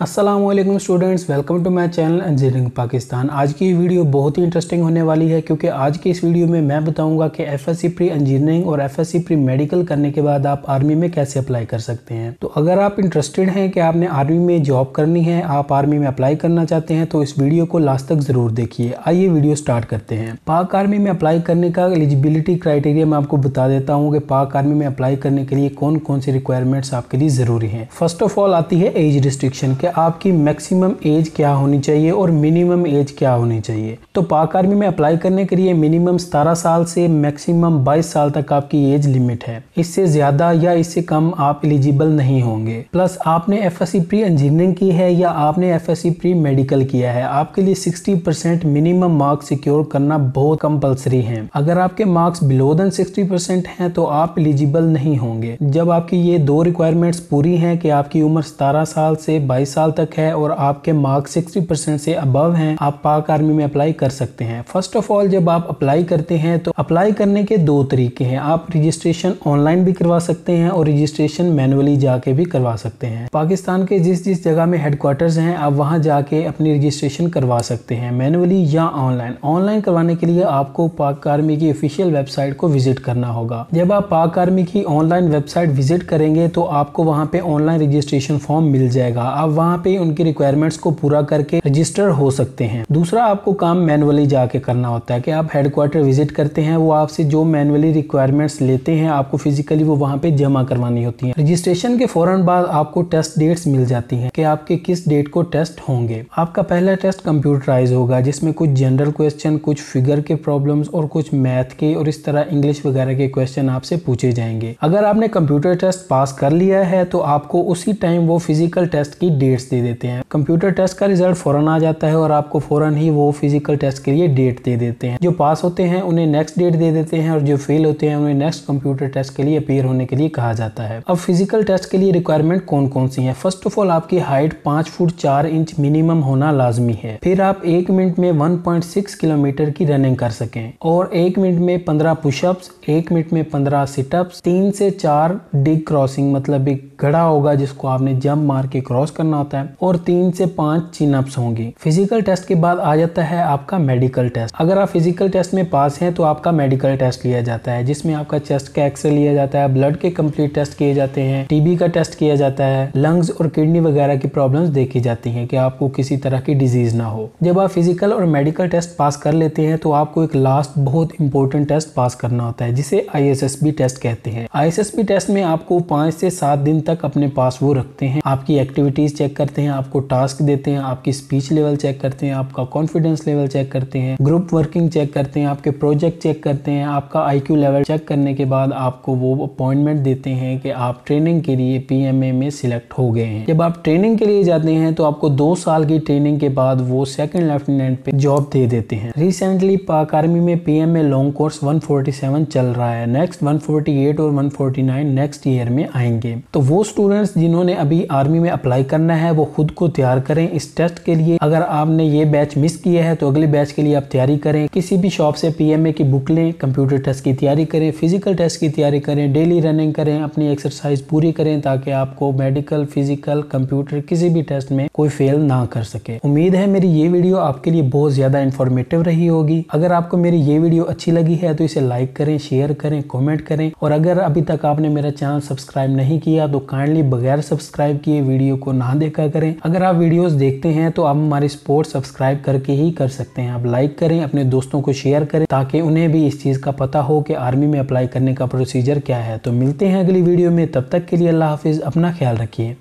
Aslam students welcome to my channel engineering Pakistan आज की video बहुत ही इंटरेस्टिंग होने वाली है क्योंकि आज की इस वीडियो में मैं बताऊंगा कि F S C pre engineering और F S C pre medical करने के बाद आप आर्मी में कैसे अप्लाई कर सकते हैं तो अगर आप इंटरेस्टेड हैं कि आपने आर्मी में जॉब करनी है आप आर्मी में अप्लाई करना चाहते हैं तो इस वीडियो को लास्ट तक ज़रूर देखिए आइए वीडियो स्टार्ट करते हैं पाक आर्मी में अप्लाई करने का एलिजिबिलिटी क्राइटेरिया मैं आपको बता देता हूँ कि पाक आर्मी में अप्लाई करने के लिए कौन कौन सी रिक्वायरमेंट्स आपके लिए ज़रूरी हैं फर्स्ट ऑफ ऑल आती है एज रिस्ट्रिक्शन के आपकी मैक्सिमम एज क्या होनी चाहिए और मिनिमम एज क्या होनी चाहिए तो पाक आर्मी में अप्लाई करने के लिए मिनिमम सतारह साल से मैक्सिमम बाईस साल तक आपकी एज लिमिट है इससे ज्यादा या इससे कम आप एलिजिबल नहीं होंगे प्लस आपने एफ प्री इंजीनियरिंग की है या आपने एफ प्री मेडिकल किया है आपके लिए सिक्सटी मिनिमम मार्क्स सिक्योर करना बहुत कंपल्सरी है अगर आपके marks below then sixty percent हैं तो आप एलिजिबल नहीं होंगे जब आपकी ये दो रिक्वायरमेंट्स पूरी हैं कि आपकी उम्र सतारह साल से बाईस साल तक है और आपके मार्क्स सिक्सटी परसेंट से अबव हैं आप पाक आर्मी में अप्लाई कर सकते हैं फर्स्ट ऑफ ऑल जब आप अप्लाई करते हैं तो अप्लाई करने के दो तरीके हैं आप रजिस्ट्रेशन ऑनलाइन भी करवा सकते हैं और रजिस्ट्रेशन मैनुअली जाके भी करवा सकते हैं पाकिस्तान के जिस जिस जगह में हेडक्वार्टर्स हैं आप वहाँ जाके अपनी रजिस्ट्रेशन करवा सकते हैं मैनुअली या ऑनलाइन ऑनलाइन करवाने के लिए आपको पाक आर्मी की ऑफिशियल वेबसाइट को विजिट करना होगा जब आप पाक आर्मी की ऑनलाइन वेबसाइट विजिट करेंगे तो आपको वहाँ पे ऑनलाइन रजिस्ट्रेशन फॉर्म मिल जाएगा आप वहाँ वहाँ पे उनकी रिक्वायरमेंट्स को पूरा करके रजिस्टर हो सकते हैं दूसरा आपको काम मैनुअली जाके करना होता है कि आप हेडक्वार्टर विजिट करते हैं वो आपसे जो मैनुअली रिक्वायरमेंट्स लेते हैं आपको फिजिकली वो वहाँ पे जमा करवानी होती है रजिस्ट्रेशन के फौरन बाद आपको टेस्ट डेट्स मिल जाती हैं कि आपके किस डेट को टेस्ट होंगे आपका पहला टेस्ट कंप्यूटराइज होगा जिसमें कुछ जनरल क्वेश्चन कुछ फिगर के प्रॉब्लम और कुछ मैथ के और इस तरह इंग्लिश वगैरह के क्वेश्चन आपसे पूछे जाएंगे अगर आपने कंप्यूटर टेस्ट पास कर लिया है तो आपको उसी टाइम वो फिजिकल टेस्ट की डेट डेट्स दे देते हैं कंप्यूटर टेस्ट का रिजल्ट फ़ौरन आ जाता है और आपको फ़ौरन ही वो फिजिकल टेस्ट के लिए डेट दे देते हैं जो पास होते हैं उन्हें नेक्स्ट डेट दे देते हैं और जो फेल होते हैं उन्हें नेक्स्ट कंप्यूटर टेस्ट के लिए अपेयर होने के लिए कहा जाता है अब फिजिकल टेस्ट के लिए रिक्वायरमेंट कौन कौन सी है फर्स्ट ऑफ ऑल आपकी हाइट पांच फुट चार इंच मिनिमम होना लाजमी है फिर आप एक मिनट में वन किलोमीटर की रनिंग कर सके और एक मिनट में पंद्रह पुशअप्स एक मिनट में पंद्रह सिटअप तीन से चार डिग क्रॉसिंग मतलब एक घड़ा होगा जिसको आपने जम्प मार के क्रॉस करना होता है और तीन से पांच अप्स होंगे फिजिकल टेस्ट के बाद आ जाता है आपका मेडिकल टेस्ट अगर आप फिजिकल टेस्ट में पास हैं तो आपका मेडिकल टेस्ट लिया जाता है जिसमें आपका चेस्ट का एक्सरे लिया जाता है ब्लड के कम्प्लीट टेस्ट किए जाते हैं टीबी का टेस्ट किया जाता है लंग्स और किडनी वगैरह की प्रॉब्लम देखी जाती है कि आपको किसी तरह की डिजीज ना हो जब आप फिजिकल और मेडिकल टेस्ट पास कर लेते हैं तो आपको एक लास्ट बहुत इंपॉर्टेंट टेस्ट पास करना होता है जिसे आई टेस्ट कहते हैं आई टेस्ट में आपको पांच से सात दिन तक अपने पास वो रखते हैं आपकी एक्टिविटीज चेक चेक करते हैं आपको टास्क देते हैं आपकी स्पीच लेवल चेक करते हैं आपका कॉन्फिडेंस लेवल चेक करते हैं ग्रुप वर्किंग चेक करते हैं आपके प्रोजेक्ट चेक करते हैं आपका आईक्यू लेवल चेक करने के बाद आपको वो अपॉइंटमेंट देते हैं कि आप ट्रेनिंग के लिए पीएमए में सिलेक्ट हो गए हैं जब आप ट्रेनिंग के लिए जाते हैं तो आपको दो साल की ट्रेनिंग के बाद वो सेकेंड लेफ्टिनेंट पे जॉब दे देते हैं रिसेंटली पाक आर्मी में ए लॉन्ग कोर्स 147 चल रहा है नेक्स्ट 148 और 149 नेक्स्ट ईयर में आएंगे तो वो स्टूडेंट्स जिन्होंने अभी आर्मी में अप्लाई करना है वो खुद को तैयार करें इस टेस्ट के लिए अगर आपने ये बैच मिस किया है तो अगले बैच के लिए आप तैयारी करें किसी भी शॉप से पीएमए की बुक लें कंप्यूटर टेस्ट की तैयारी करें फिजिकल टेस्ट की तैयारी करें डेली रनिंग करें अपनी एक्सरसाइज पूरी करें ताकि आपको मेडिकल फिजिकल कंप्यूटर किसी भी टेस्ट में कोई फेल ना कर सके उम्मीद है मेरी ये वीडियो आपके लिए बहुत ज्यादा इन्फॉर्मेटिव रही होगी अगर आपको मेरी ये वीडियो अच्छी लगी है तो इसे लाइक करें शेयर करें कॉमेंट करें और अगर अभी तक आपने मेरा चैनल सब्सक्राइब नहीं किया तो काइंडली बगैर सब्सक्राइब किए वीडियो को ना दे देखा करें अगर आप वीडियोस देखते हैं तो आप हमारे स्पोर्ट सब्सक्राइब करके ही कर सकते हैं आप लाइक करें अपने दोस्तों को शेयर करें ताकि उन्हें भी इस चीज़ का पता हो कि आर्मी में अप्लाई करने का प्रोसीजर क्या है तो मिलते हैं अगली वीडियो में तब तक के लिए अल्लाह हाफिज़ अपना ख्याल रखिए